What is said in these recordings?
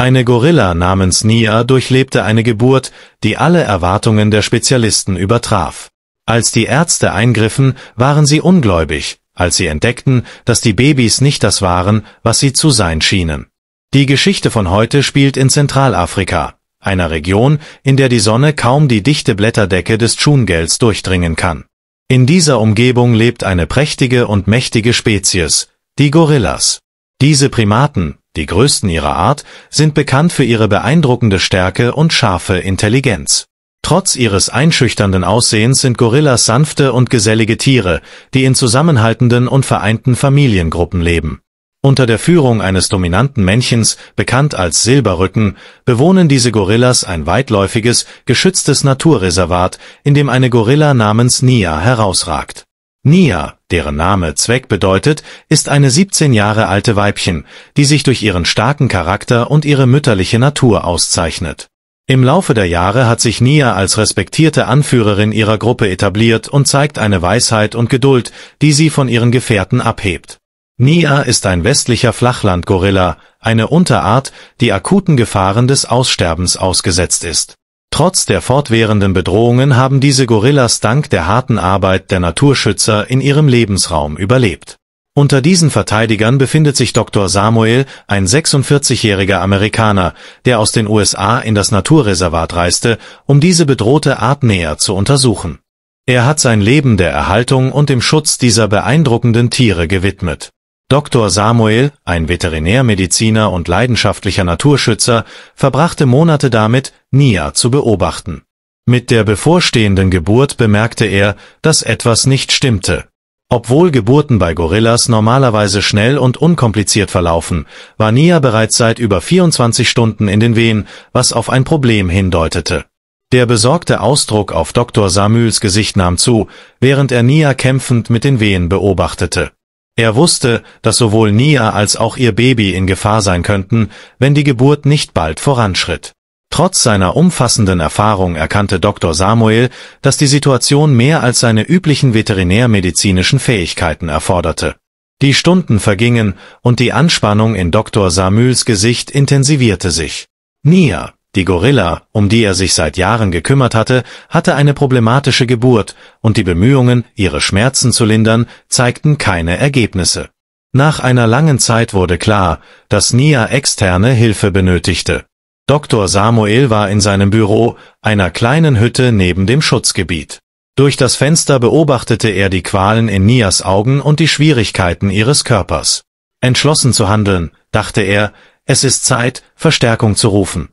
Eine Gorilla namens Nia durchlebte eine Geburt, die alle Erwartungen der Spezialisten übertraf. Als die Ärzte eingriffen, waren sie ungläubig, als sie entdeckten, dass die Babys nicht das waren, was sie zu sein schienen. Die Geschichte von heute spielt in Zentralafrika, einer Region, in der die Sonne kaum die dichte Blätterdecke des Dschungels durchdringen kann. In dieser Umgebung lebt eine prächtige und mächtige Spezies, die Gorillas. Diese Primaten, die größten ihrer Art sind bekannt für ihre beeindruckende Stärke und scharfe Intelligenz. Trotz ihres einschüchternden Aussehens sind Gorillas sanfte und gesellige Tiere, die in zusammenhaltenden und vereinten Familiengruppen leben. Unter der Führung eines dominanten Männchens, bekannt als Silberrücken, bewohnen diese Gorillas ein weitläufiges, geschütztes Naturreservat, in dem eine Gorilla namens Nia herausragt Nia, deren Name Zweck bedeutet, ist eine 17 Jahre alte Weibchen, die sich durch ihren starken Charakter und ihre mütterliche Natur auszeichnet. Im Laufe der Jahre hat sich Nia als respektierte Anführerin ihrer Gruppe etabliert und zeigt eine Weisheit und Geduld, die sie von ihren Gefährten abhebt. Nia ist ein westlicher Flachlandgorilla, eine Unterart, die akuten Gefahren des Aussterbens ausgesetzt ist Trotz der fortwährenden Bedrohungen haben diese Gorillas dank der harten Arbeit der Naturschützer in ihrem Lebensraum überlebt. Unter diesen Verteidigern befindet sich Dr. Samuel, ein 46-jähriger Amerikaner, der aus den USA in das Naturreservat reiste, um diese bedrohte Art näher zu untersuchen. Er hat sein Leben der Erhaltung und dem Schutz dieser beeindruckenden Tiere gewidmet. Dr. Samuel, ein Veterinärmediziner und leidenschaftlicher Naturschützer, verbrachte Monate damit, Nia zu beobachten. Mit der bevorstehenden Geburt bemerkte er, dass etwas nicht stimmte. Obwohl Geburten bei Gorillas normalerweise schnell und unkompliziert verlaufen, war Nia bereits seit über 24 Stunden in den Wehen, was auf ein Problem hindeutete. Der besorgte Ausdruck auf Dr. Samüls Gesicht nahm zu, während er Nia kämpfend mit den Wehen beobachtete. Er wusste, dass sowohl Nia als auch ihr Baby in Gefahr sein könnten, wenn die Geburt nicht bald voranschritt. Trotz seiner umfassenden Erfahrung erkannte Dr. Samuel, dass die Situation mehr als seine üblichen veterinärmedizinischen Fähigkeiten erforderte. Die Stunden vergingen und die Anspannung in Dr. Samuels Gesicht intensivierte sich. Nia, die Gorilla, um die er sich seit Jahren gekümmert hatte, hatte eine problematische Geburt und die Bemühungen, ihre Schmerzen zu lindern, zeigten keine Ergebnisse. Nach einer langen Zeit wurde klar, dass Nia externe Hilfe benötigte. Dr. Samuel war in seinem Büro, einer kleinen Hütte neben dem Schutzgebiet. Durch das Fenster beobachtete er die Qualen in Nias Augen und die Schwierigkeiten ihres Körpers. Entschlossen zu handeln, dachte er, es ist Zeit, Verstärkung zu rufen.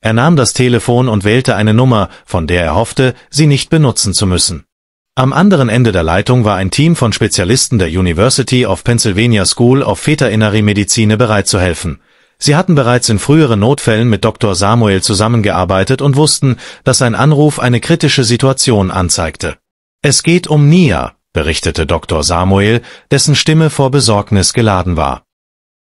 Er nahm das Telefon und wählte eine Nummer, von der er hoffte, sie nicht benutzen zu müssen. Am anderen Ende der Leitung war ein Team von Spezialisten der University of Pennsylvania School of Veterinary Medizine bereit zu helfen. Sie hatten bereits in früheren Notfällen mit Dr. Samuel zusammengearbeitet und wussten, dass sein Anruf eine kritische Situation anzeigte. Es geht um Nia, berichtete Dr. Samuel, dessen Stimme vor Besorgnis geladen war.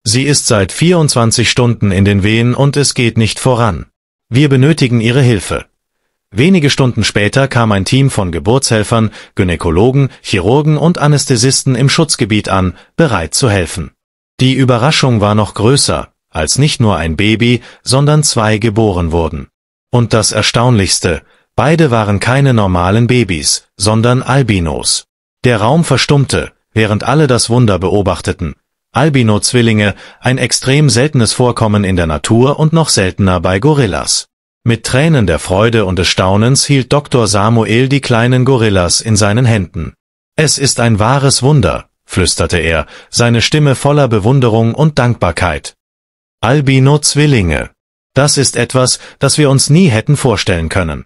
Sie ist seit 24 Stunden in den Wehen und es geht nicht voran. Wir benötigen Ihre Hilfe. Wenige Stunden später kam ein Team von Geburtshelfern, Gynäkologen, Chirurgen und Anästhesisten im Schutzgebiet an, bereit zu helfen. Die Überraschung war noch größer, als nicht nur ein Baby, sondern zwei geboren wurden. Und das Erstaunlichste, beide waren keine normalen Babys, sondern Albinos. Der Raum verstummte, während alle das Wunder beobachteten, Albino-Zwillinge, ein extrem seltenes Vorkommen in der Natur und noch seltener bei Gorillas. Mit Tränen der Freude und des Staunens hielt Dr. Samuel die kleinen Gorillas in seinen Händen. Es ist ein wahres Wunder, flüsterte er, seine Stimme voller Bewunderung und Dankbarkeit. Albino-Zwillinge. Das ist etwas, das wir uns nie hätten vorstellen können.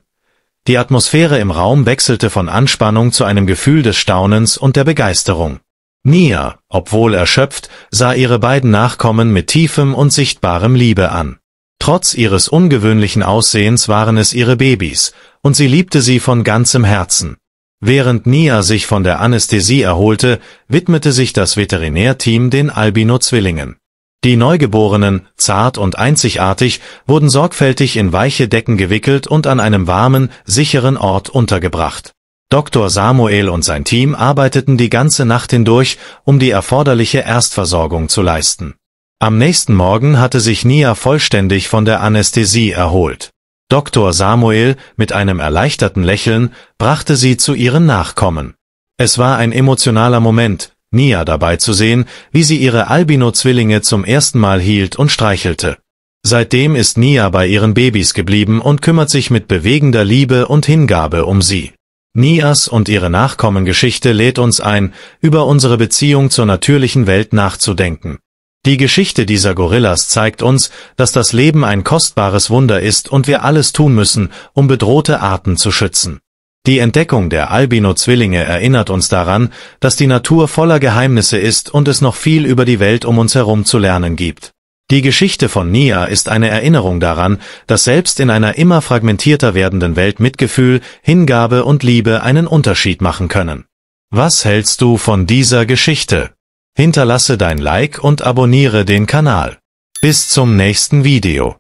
Die Atmosphäre im Raum wechselte von Anspannung zu einem Gefühl des Staunens und der Begeisterung. Nia, obwohl erschöpft, sah ihre beiden Nachkommen mit tiefem und sichtbarem Liebe an. Trotz ihres ungewöhnlichen Aussehens waren es ihre Babys, und sie liebte sie von ganzem Herzen. Während Nia sich von der Anästhesie erholte, widmete sich das Veterinärteam den Albino-Zwillingen. Die Neugeborenen, zart und einzigartig, wurden sorgfältig in weiche Decken gewickelt und an einem warmen, sicheren Ort untergebracht. Dr. Samuel und sein Team arbeiteten die ganze Nacht hindurch, um die erforderliche Erstversorgung zu leisten. Am nächsten Morgen hatte sich Nia vollständig von der Anästhesie erholt. Dr. Samuel, mit einem erleichterten Lächeln, brachte sie zu ihren Nachkommen. Es war ein emotionaler Moment, Nia dabei zu sehen, wie sie ihre Albino-Zwillinge zum ersten Mal hielt und streichelte. Seitdem ist Nia bei ihren Babys geblieben und kümmert sich mit bewegender Liebe und Hingabe um sie. Nias und ihre Nachkommengeschichte lädt uns ein, über unsere Beziehung zur natürlichen Welt nachzudenken. Die Geschichte dieser Gorillas zeigt uns, dass das Leben ein kostbares Wunder ist und wir alles tun müssen, um bedrohte Arten zu schützen. Die Entdeckung der Albino-Zwillinge erinnert uns daran, dass die Natur voller Geheimnisse ist und es noch viel über die Welt um uns herum zu lernen gibt. Die Geschichte von Nia ist eine Erinnerung daran, dass selbst in einer immer fragmentierter werdenden Welt Mitgefühl, Hingabe und Liebe einen Unterschied machen können. Was hältst du von dieser Geschichte? Hinterlasse dein Like und abonniere den Kanal. Bis zum nächsten Video.